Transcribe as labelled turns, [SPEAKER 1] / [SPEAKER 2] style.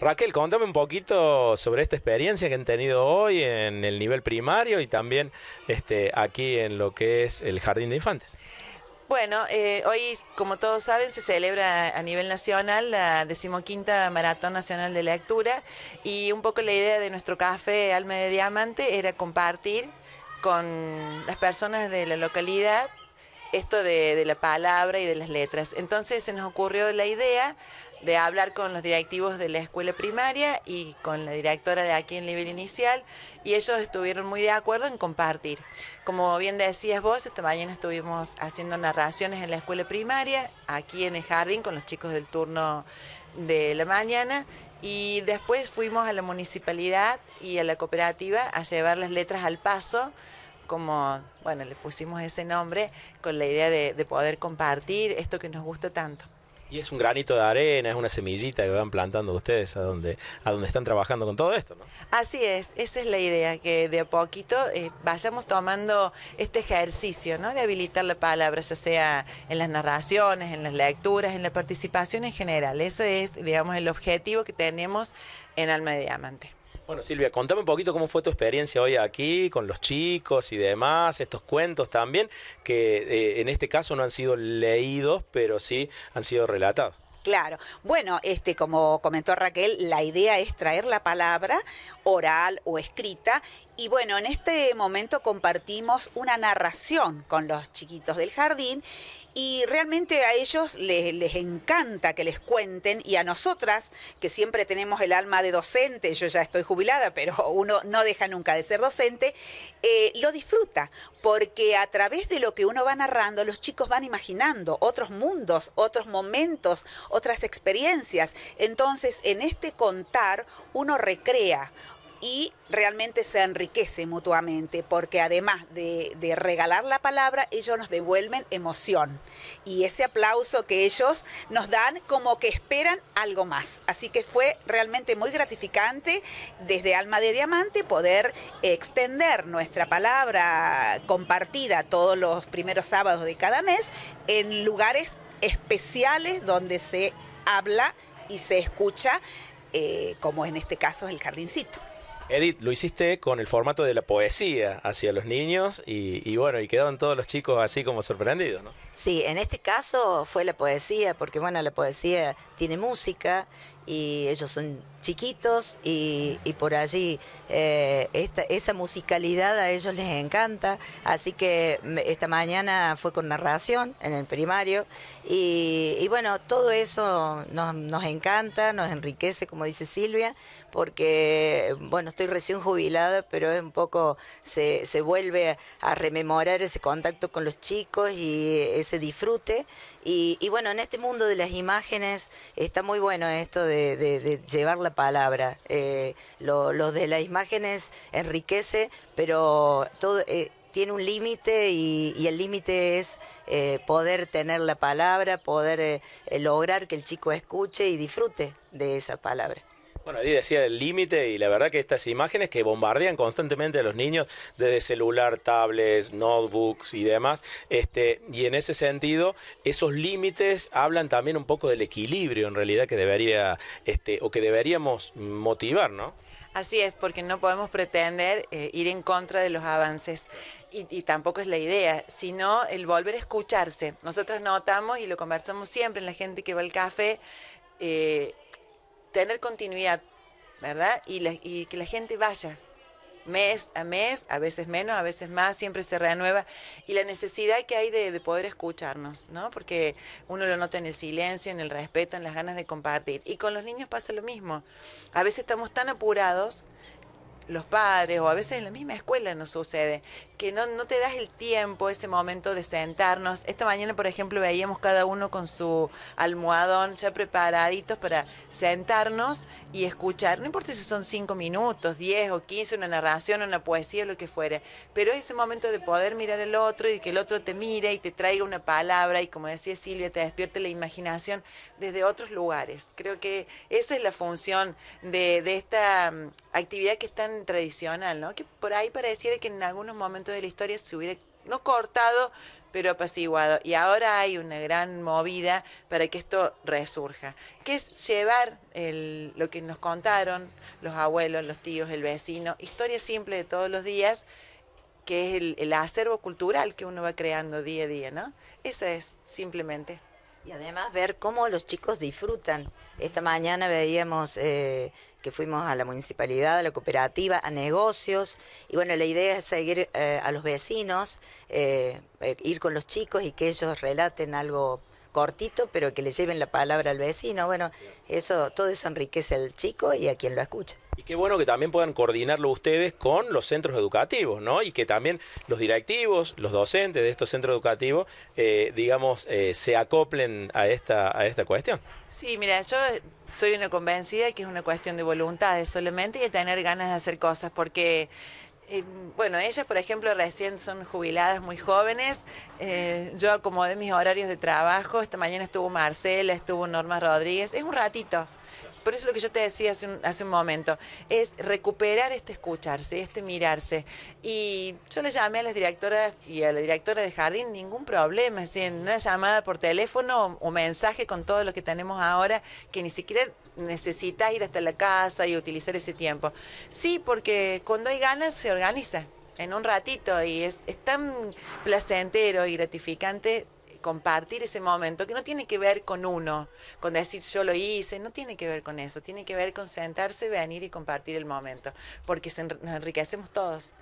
[SPEAKER 1] Raquel, contame un poquito sobre esta experiencia que han tenido hoy en el nivel primario y también este, aquí en lo que es el Jardín de Infantes.
[SPEAKER 2] Bueno, eh, hoy, como todos saben, se celebra a nivel nacional la decimoquinta Maratón Nacional de Lectura y un poco la idea de nuestro café Alma de Diamante era compartir con las personas de la localidad esto de, de la palabra y de las letras. Entonces se nos ocurrió la idea de hablar con los directivos de la escuela primaria y con la directora de aquí en nivel inicial y ellos estuvieron muy de acuerdo en compartir. Como bien decías vos, esta mañana estuvimos haciendo narraciones en la escuela primaria, aquí en el jardín con los chicos del turno de la mañana y después fuimos a la municipalidad y a la cooperativa a llevar las letras al paso como, bueno, le pusimos ese nombre con la idea de poder compartir esto que nos gusta tanto.
[SPEAKER 1] Y es un granito de arena, es una semillita que van plantando ustedes a donde, a donde están trabajando con todo esto, ¿no?
[SPEAKER 2] Así es, esa es la idea, que de a poquito eh, vayamos tomando este ejercicio, ¿no? De habilitar la palabra, ya sea en las narraciones, en las lecturas, en la participación en general. Ese es, digamos, el objetivo que tenemos en Alma de Diamante.
[SPEAKER 1] Bueno, Silvia, contame un poquito cómo fue tu experiencia hoy aquí con los chicos y demás, estos cuentos también, que eh, en este caso no han sido leídos, pero sí han sido relatados.
[SPEAKER 3] Claro. Bueno, este, como comentó Raquel, la idea es traer la palabra oral o escrita y bueno, en este momento compartimos una narración con los chiquitos del jardín y realmente a ellos les, encanta que les cuenten y a nosotras, que siempre tenemos el alma de docente, yo ya estoy jubilada, pero uno no deja nunca de ser docente, eh, lo disfruta, porque a través de lo que uno va narrando, los chicos van imaginando otros mundos, otros momentos, otras experiencias. Entonces, en este contar, uno recrea, y realmente se enriquece mutuamente, porque además de, regalar la palabra, ellos nos devuelven emoción y ese aplauso que ellos nos dan como que esperan algo más. Así que fue realmente muy gratificante desde Alma de Diamante poder extender nuestra palabra compartida todos los primeros sábados de cada mes en lugares especiales donde se habla y se escucha eh, como en este caso el jardincito.
[SPEAKER 1] Edith, lo hiciste con el formato de la poesía hacia los niños y, bueno, y quedaban todos los chicos así como sorprendidos, ¿no?
[SPEAKER 4] Sí, en este caso fue la poesía, porque bueno, la poesía tiene música y ellos son chiquitos y, por allí eh, esa musicalidad a ellos les encanta. Así que esta mañana fue con narración en el primario y, bueno, todo eso nos, encanta, nos enriquece, como dice Silvia, porque bueno, estoy recién jubilada, pero es un poco, se, se vuelve a rememorar ese contacto con los chicos y ese disfrute. Y, y bueno, en este mundo de las imágenes está muy bueno esto de de, llevar la palabra. Eh, los lo, de las imágenes enriquece, pero todo eh, tiene un límite y, el límite es eh, poder tener la palabra, poder lograr que el chico escuche y disfrute de esa palabra.
[SPEAKER 1] Bueno, ahí decía el límite y la verdad que estas imágenes que bombardean constantemente a los niños desde celular, tablets, notebooks y demás, este, y en ese sentido esos límites hablan también un poco del equilibrio en realidad que debería este, o que deberíamos motivar, ¿no?
[SPEAKER 2] Así es, porque no podemos pretender eh, ir en contra de los avances y, tampoco es la idea, sino el volver a escucharse. Nosotras notamos y lo conversamos siempre en la gente que va al café. Eh, tener continuidad, ¿verdad? Y, que la gente vaya mes a mes, a veces menos, a veces más, siempre se renueva. Y la necesidad que hay de, de, poder escucharnos, ¿no? Porque uno lo nota en el silencio, en el respeto, en las ganas de compartir. Y con los niños pasa lo mismo. A veces estamos tan apurados los padres o a veces en la misma escuela nos sucede, que no, no te das el tiempo, ese momento de sentarnos. Esta mañana, por ejemplo, veíamos cada uno con su almohadón ya preparaditos para sentarnos y escuchar, no importa si son cinco minutos, diez o quince una narración, una poesía, lo que fuera pero ese momento de poder mirar al otro y que el otro te mire y te traiga una palabra y como decía Silvia, te despierte la imaginación desde otros lugares. Creo que esa es la función de, de esta mm, actividad que están tradicional, ¿no? Que por ahí pareciera que en algunos momentos de la historia se hubiera, no cortado, pero apaciguado. Y ahora hay una gran movida para que esto resurja, que es llevar lo que nos contaron los abuelos, los tíos, el vecino, historia simple de todos los días, que es el, acervo cultural que uno va creando día a día, ¿no? Eso es simplemente.
[SPEAKER 4] Y además ver cómo los chicos disfrutan. Esta mañana veíamos eh, que fuimos a la municipalidad, a la cooperativa, a negocios. Y bueno, la idea es seguir eh, a los vecinos, eh, ir con los chicos y que ellos relaten algo cortito, pero que le lleven la palabra al vecino. Bueno, eso, todo eso enriquece al chico y a quien lo escucha.
[SPEAKER 1] Y qué bueno que también puedan coordinarlo ustedes con los centros educativos, ¿no? Y que también los directivos, los docentes de estos centros educativos, eh, digamos, eh, se acoplen a esta, a esta cuestión.
[SPEAKER 2] Sí, mira, yo soy una convencida que es una cuestión de voluntades solamente y de tener ganas de hacer cosas, porque eh, bueno, ellas, por ejemplo, recién son jubiladas muy jóvenes. Eh, yo acomodé mis horarios de trabajo. Esta mañana estuvo Marcela, estuvo Norma Rodríguez. Es un ratito. Por eso lo que yo te decía hace un, momento, es recuperar este escucharse, este mirarse. Y yo le llamé a las directoras y a la directora de jardín, ningún problema, Si en una llamada por teléfono o mensaje con todo lo que tenemos ahora, que ni siquiera necesitas ir hasta la casa y utilizar ese tiempo. Sí, porque cuando hay ganas se organiza en un ratito y es tan placentero y gratificante compartir ese momento, que no tiene que ver con uno, con decir yo lo hice, no tiene que ver con eso, tiene que ver con sentarse, venir y compartir el momento, porque nos enriquecemos todos.